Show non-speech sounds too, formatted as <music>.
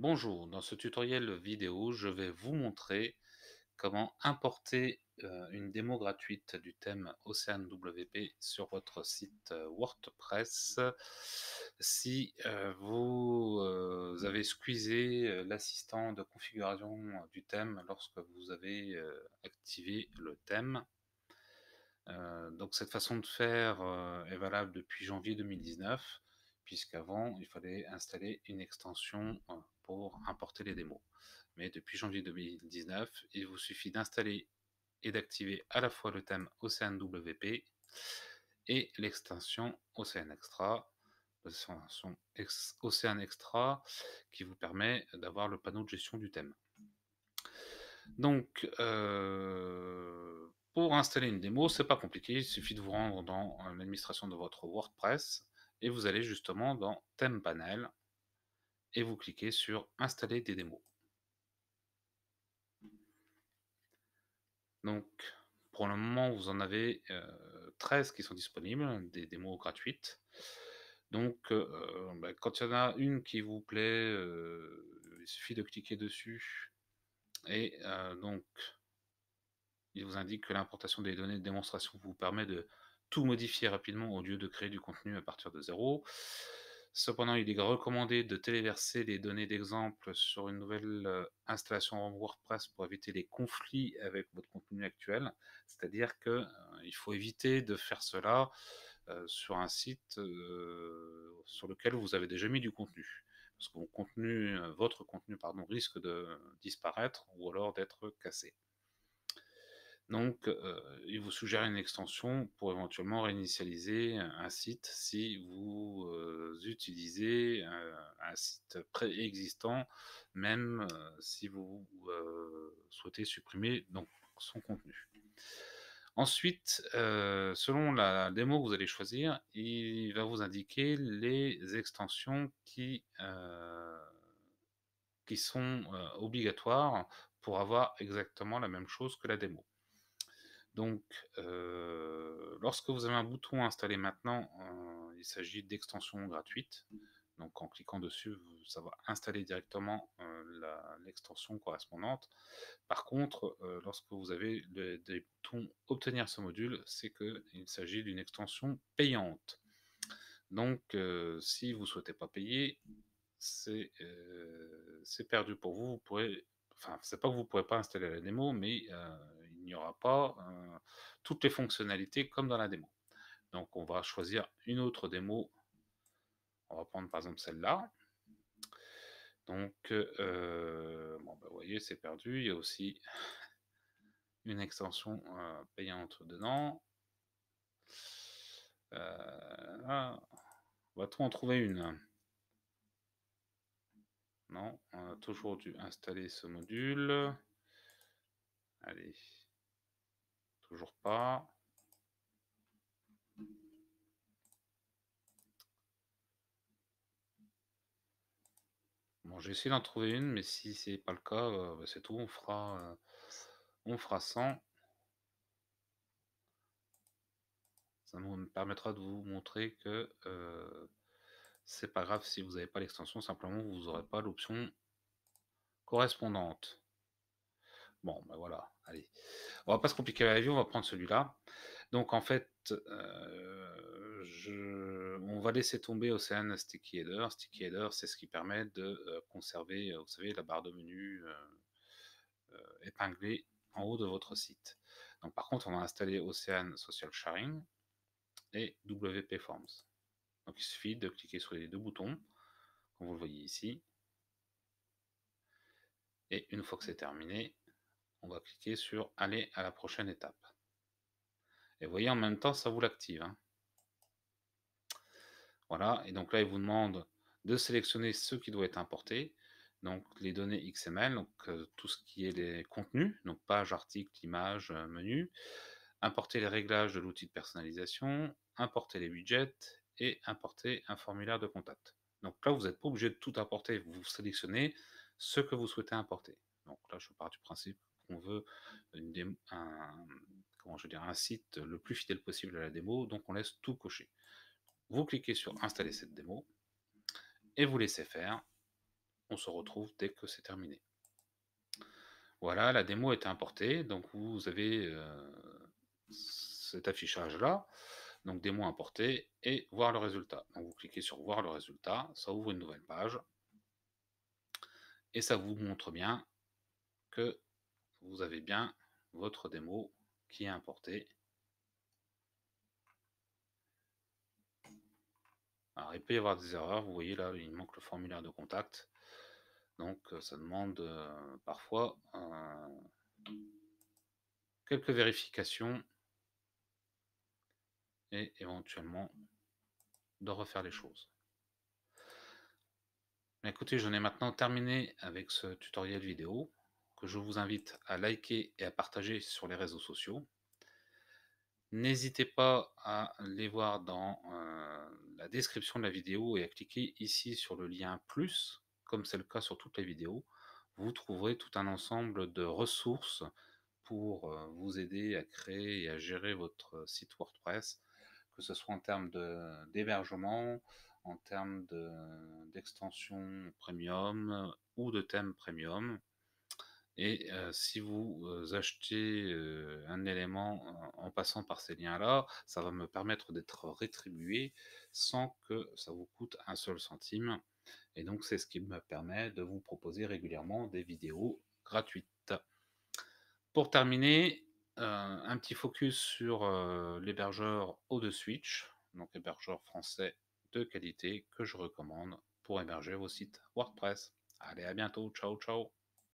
Bonjour, dans ce tutoriel vidéo, je vais vous montrer comment importer euh, une démo gratuite du thème OceanWP WP sur votre site euh, WordPress si euh, vous avez squeezé l'assistant de configuration du thème lorsque vous avez activé le thème. donc cette façon de faire est valable depuis janvier 2019 puisqu'avant, il fallait installer une extension hein, pour importer les démos. Mais depuis janvier 2019, il vous suffit d'installer et d'activer à la fois le thème OCNWP et l'extension Ocean Extra, Ocean Extra qui vous permet d'avoir le panneau de gestion du thème. Donc, euh, pour installer une démo, c'est pas compliqué. Il suffit de vous rendre dans euh, l'administration de votre WordPress et vous allez justement dans Thème Panel et vous cliquez sur Installer des démos. Donc, pour le moment, vous en avez 13 euh, qui sont disponibles, des démos gratuites. Donc, euh, bah, quand il y en a une qui vous plaît, euh, il suffit de cliquer dessus. Et donc, il vous indique que l'importation des données de démonstration vous permet de tout modifier rapidement au lieu de créer du contenu à partir de zéro. Cependant, il est recommandé de téléverser les données d'exemple sur une nouvelle euh, installation WordPress pour éviter les conflits avec votre contenu actuel. C'est-à-dire qu'il euh, faut éviter de faire cela euh, sur un site sur lequel vous avez déjà mis du contenu. Parce que votre contenu pardon, risque de disparaître ou alors d'être cassé. Donc, euh, il vous suggère une extension pour éventuellement réinitialiser un site si vous euh, utilisez euh, un site préexistant, même si vous souhaitez supprimer donc, son contenu. Ensuite, selon la démo que vous allez choisir, il va vous indiquer les extensions qui, qui sont obligatoires pour avoir exactement la même chose que la démo. Donc, lorsque vous avez un bouton installé maintenant, il s'agit d'extension gratuite. Donc, en cliquant dessus, ça va installer directement l'extension correspondante. Par contre, lorsque vous avez le, des boutons obtenir ce module, c'est qu'il s'agit d'une extension payante. Donc, si vous ne souhaitez pas payer, c'est perdu pour vous. Vous pourrez, enfin, c'est pas que vous ne pourrez pas installer la démo, mais n'y aura pas euh, toutes les fonctionnalités comme dans la démo. Donc on va choisir une autre démo. On va prendre par exemple celle-là. Donc, euh, bon, bah, vous voyez, c'est perdu. Il y a aussi <laughs> une extension euh, payante dedans. t on va tout en trouver une. Non, on a toujours dû installer ce module. Allez, Toujours pas. Bon, j'ai essayé d'en trouver une, mais si c'est pas le cas, euh, bah, c'est tout. On fera, euh, on fera 100. Ça nous permettra de vous montrer que euh, c'est pas grave si vous n'avez pas l'extension, simplement vous n'aurez pas l'option correspondante. Bon, ben voilà. On va pas se compliquer la vie, on va prendre celui-là. Donc en fait, euh, on va laisser tomber Ocean Sticky Header. Sticky Header, c'est ce qui permet de euh, conserver, euh, vous savez, la barre de menu épinglée en haut de votre site. Donc par contre, on va installer Ocean Social Sharing et WP Forms. Donc il suffit de cliquer sur les deux boutons, comme vous le voyez ici. Et une fois que c'est terminé, on va cliquer sur aller à la prochaine étape. Et voyez, en même temps, ça vous l'active. Hein. Voilà, et donc là, il vous demande de sélectionner ce qui doit être importé, donc les données XML, donc euh, tout ce qui est les contenus, donc page, article, image, euh, menu, importer les réglages de l'outil de personnalisation, importer les widgets et importer un formulaire de contact. Donc là, vous n'êtes pas obligé de tout importer, vous sélectionnez ce que vous souhaitez importer. Donc là, je pars du principe on veut une démo, un, comment je un site le plus fidèle possible à la démo, donc on laisse tout cocher. Vous cliquez sur installer cette démo et vous laissez faire. On se retrouve dès que c'est terminé. Voilà, la démo est importée, donc vous avez euh, cet affichage-là, donc démo importée et voir le résultat. Donc vous cliquez sur voir le résultat, ça ouvre une nouvelle page et ça vous montre bien que vous avez bien votre démo qui est importée. Alors, il peut y avoir des erreurs. Vous voyez là, il manque le formulaire de contact. Donc, euh, ça demande euh, parfois euh, quelques vérifications et éventuellement de refaire les choses. Écoutez, j'en ai maintenant terminé avec ce tutoriel vidéo que je vous invite à liker et à partager sur les réseaux sociaux. N'hésitez pas à les voir dans euh, la description de la vidéo et à cliquer ici sur le lien plus, comme c'est le cas sur toutes les vidéos. Vous trouverez tout un ensemble de ressources pour euh, vous aider à créer et à gérer votre site WordPress, que ce soit en termes d'hébergement, en termes d'extension premium ou de thème premium. Et si vous achetez un élément en passant par ces liens-là, ça va me permettre d'être rétribué sans que ça vous coûte un seul centime. Et donc c'est ce qui me permet de vous proposer régulièrement des vidéos gratuites. Pour terminer, un petit focus sur l'hébergeur O2 Switch, donc hébergeur français de qualité que je recommande pour héberger vos sites WordPress. Allez, à bientôt. Ciao, ciao.